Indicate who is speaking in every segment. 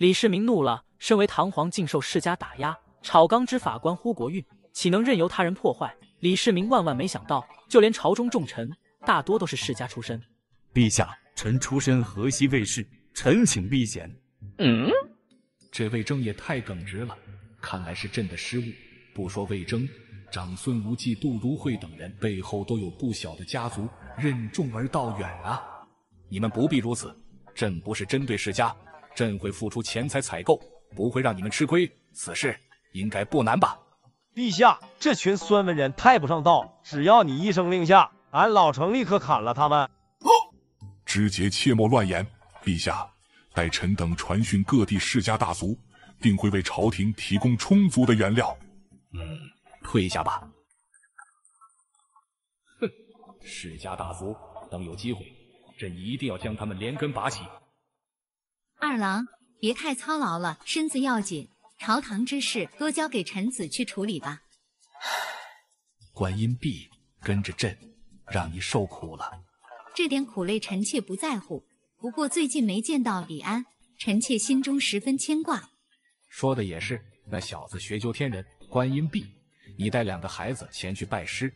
Speaker 1: 李世民怒了，身为堂皇，竟受世家打压。炒钢之法官乎国运，岂能任由他人破坏？李世民万万没想到，就连朝中重臣大多都是世家出身。陛下，臣出身河西卫士，臣请避嫌。嗯，这魏征也太耿直了，看来是朕的失误。不说魏征，长孙无忌、杜如晦等人背后都有不小的家族，任重而道远啊。你们不必如此，朕不是针对世家。朕会付出钱财采购，不会让你们吃亏。此事应该不难吧，陛下？这群酸文人太不上道，只要你一声令下，俺老程立刻砍了他们。哦，知节，切莫乱言。陛下，待臣等传讯各地世家大族，定会为朝廷提供充足的原料。嗯，退下吧。哼，世家大族，等有机会，朕一定要将他们连根拔起。
Speaker 2: 二郎，别太操劳了，身子要紧。朝堂之事，多交给臣子去处理吧。
Speaker 1: 观音婢跟着朕，让你受苦了。
Speaker 2: 这点苦累，臣妾不在乎。不过最近没见到李安，臣妾心中
Speaker 1: 十分牵挂。说的也是，那小子学究天人。观音婢，你带两个孩子前去拜师。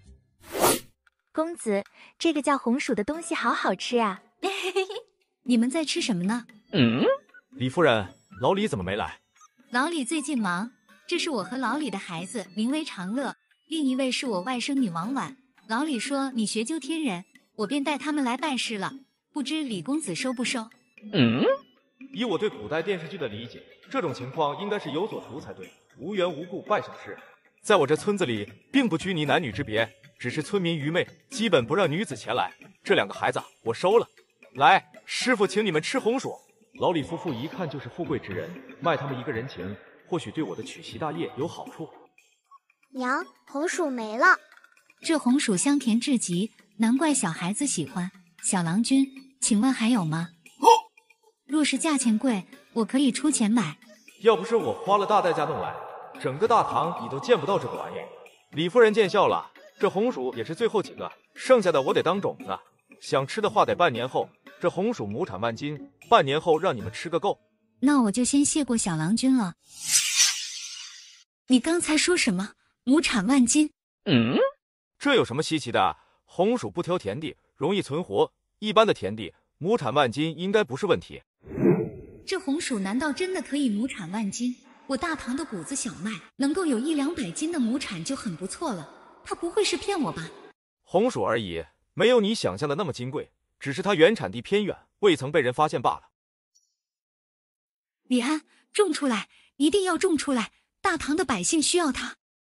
Speaker 2: 公子，这个叫红薯的东西好好吃啊！你们在吃什么呢？
Speaker 1: 嗯，李夫人，老李怎么没来？
Speaker 2: 老李最近忙。这是我和老李的孩子，名为长乐；另一位是我外甥女王婉。老李说你学究天人，我便带他们来拜师了。不知李公子收不收？
Speaker 1: 嗯，以我对古代电视剧的理解，这种情况应该是有所图才对，无缘无故拜上师？在我这村子里，并不拘泥男女之别，只是村民愚昧，基本不让女子前来。这两个孩子，我收了。来，师傅请你们吃红薯。老李夫妇一看就是富贵之人，卖他们一个人情，或许对我的娶媳大业有好处。
Speaker 2: 娘，红薯没了，这红薯香甜至极，难怪小孩子喜欢。小郎君，请问还有吗？若是价钱贵，我可以出钱买。
Speaker 1: 要不是我花了大代价弄来，整个大唐你都见不到这个玩意。李夫人见笑了，这红薯也是最后几个，剩下的我得当种子。想吃的话，得半年后。这红薯亩产万斤，半年后让你们吃个够。那我就
Speaker 2: 先谢过小郎君了。你刚才说什么亩产
Speaker 1: 万斤？嗯，这有什么稀奇的？红薯不挑田地，容易存活，一般的田地亩产万斤应该不是问题。
Speaker 2: 这红薯难道真的可以亩产万斤？我大唐的谷子、小麦能够有一两百斤的亩产就很不错了。他不会是骗我吧？
Speaker 1: 红薯而已，没有你想象的那么金贵。只是它原产地偏远，未曾被人发现罢了。李
Speaker 2: 安，种出来！一定要种出来！大唐的百姓需要它。